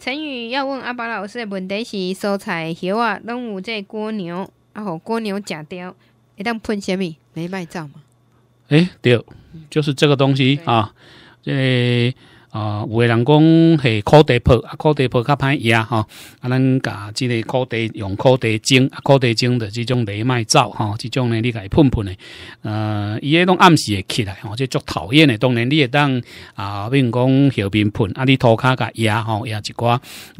陈宇要问阿宝老师的问题是：蔬菜叶啊，拢有这蜗牛啊，让蜗牛食掉，会当喷虾米？没卖账嘛？诶，对，就是这个东西啊，诶。啊、有个人讲系烤地皮，啊，烤地皮较歹压吼，啊，咱甲即个烤地用烤地精，啊，烤地精的即种雷麦走吼，即、种呢你甲伊喷喷的，呃，伊迄种暗示会起来，吼、即足讨厌诶，当然你会当啊，比如讲后面喷，啊，你涂骹甲压吼，压、一寡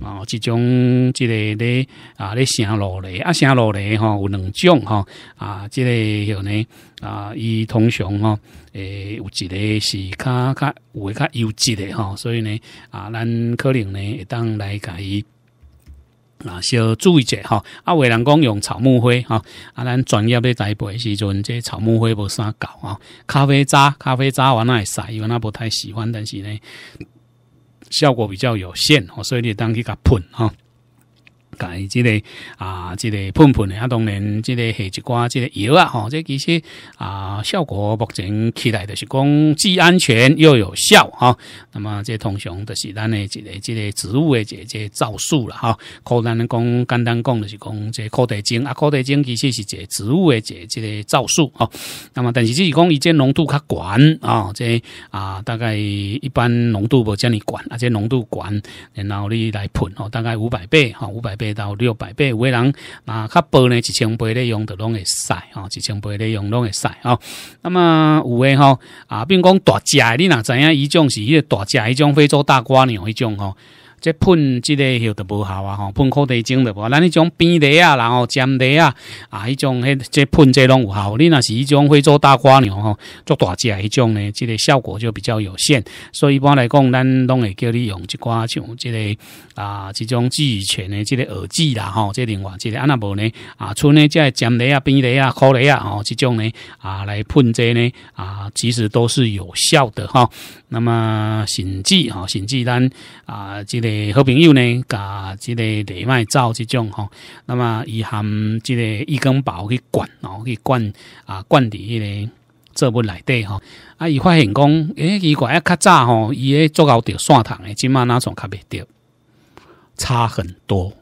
啊，即、种即、个咧啊咧声落雷，啊声落雷吼、有两种吼、啊，即、个有呢。啊，伊通常吼，诶，有一个是较较有较优质诶吼，所以呢，啊，咱可能呢，会当来伊啊，小注意者吼，啊，有人讲用草木灰吼，啊，咱专业咧栽培时阵，这草木灰无啥搞吼，咖啡渣，咖啡渣，我那使，筛，我那不太喜欢，但是呢，效果比较有限，吼，所以你当去甲喷吼。介之类啊，这个喷喷的啊，当然，这个下一挂，这个药啊，吼，这其实啊，效果目前期待的是讲既安全又有效啊。那么这通常都是咱的这个这个植物的这这造素了哈。可能讲简单讲的是讲这枯地精啊，枯地精其实是这植物诶，介这个皂素啊。那么但是只是讲一件浓度较悬啊，这啊大概一般浓度不遮尼管，而且浓度管，然后你来喷哦，大概五百倍哈，五百倍。到六百倍有位人，那较薄呢？一千倍内用着拢会使吼，一千倍内用拢会使吼。那么有位吼啊，并讲大只，你若知影伊种是迄个大只，迄种非洲大瓜鸟，迄种哦。即喷即个效都无效啊！吼，喷苦地精的无，咱迄种边地啊，然后尖地啊，啊，迄种迄即喷即拢有效。你若是迄种会做大瓜呢，吼，做大只迄种呢，即个效果就比较有限。所以一般来讲，咱拢会叫你用一寡像即个啊，即种治全的即个耳剂啦，吼，即另外即个安那无呢，啊，的呢即尖地啊、边地啊、苦地啊，吼，即种呢啊来喷即呢啊，其实都是有效的哈。那么甚至哈，甚至咱啊，即个。诶，好朋友呢，甲即个内卖照即种吼，那么伊含即个一根宝去灌哦，去灌啊灌迄个作物内底吼，啊，伊发现讲，诶，如果一较早吼，伊诶做糕着砂糖诶，即满哪种较袂着，差很多。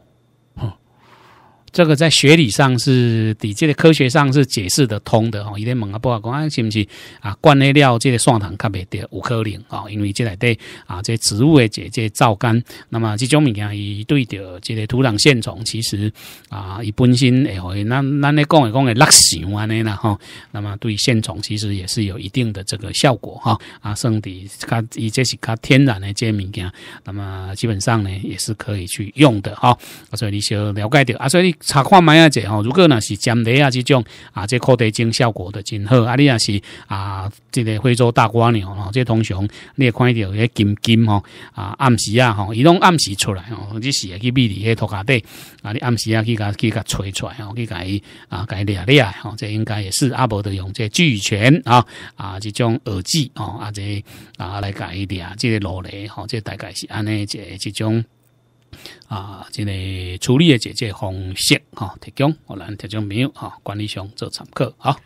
这个在学理上是的，这个科学上是解释得通的哈，有点猛啊，不好讲，啊，是不是啊？灌内料这个蒜糖咖啡豆有可能哦，因为这类的啊，这植物的这些皂苷，那么这种物件，伊对着这个土壤线虫，其实啊，伊本身哎吼，咱那那讲来讲来拉屎安尼啦吼。那么对线虫其实也是有一定的这个效果哈啊，甚至它伊这是它天然的这些物件，那么基本上呢也是可以去用的哈，所以你先了解掉啊，所以。查看买啊者吼，如果若是尖梨啊即种啊，这看地精效果的真好。啊，你若是啊，这个非洲大瓜鸟吼，这通常你会看到迄金金吼啊，暗时啊吼，伊拢暗时出来吼，只是去秘伫迄涂骹底啊，你暗时啊去甲去甲吹出来吼，去伊啊改掠掠吼，这应该也是阿伯的用这巨全啊啊即种耳机吼，啊这啊来伊掠即个罗蕾吼，这大概是安尼这这种。啊，这个处理的解决方式哈，提供我来提供朋友哈，管理上做参考吼。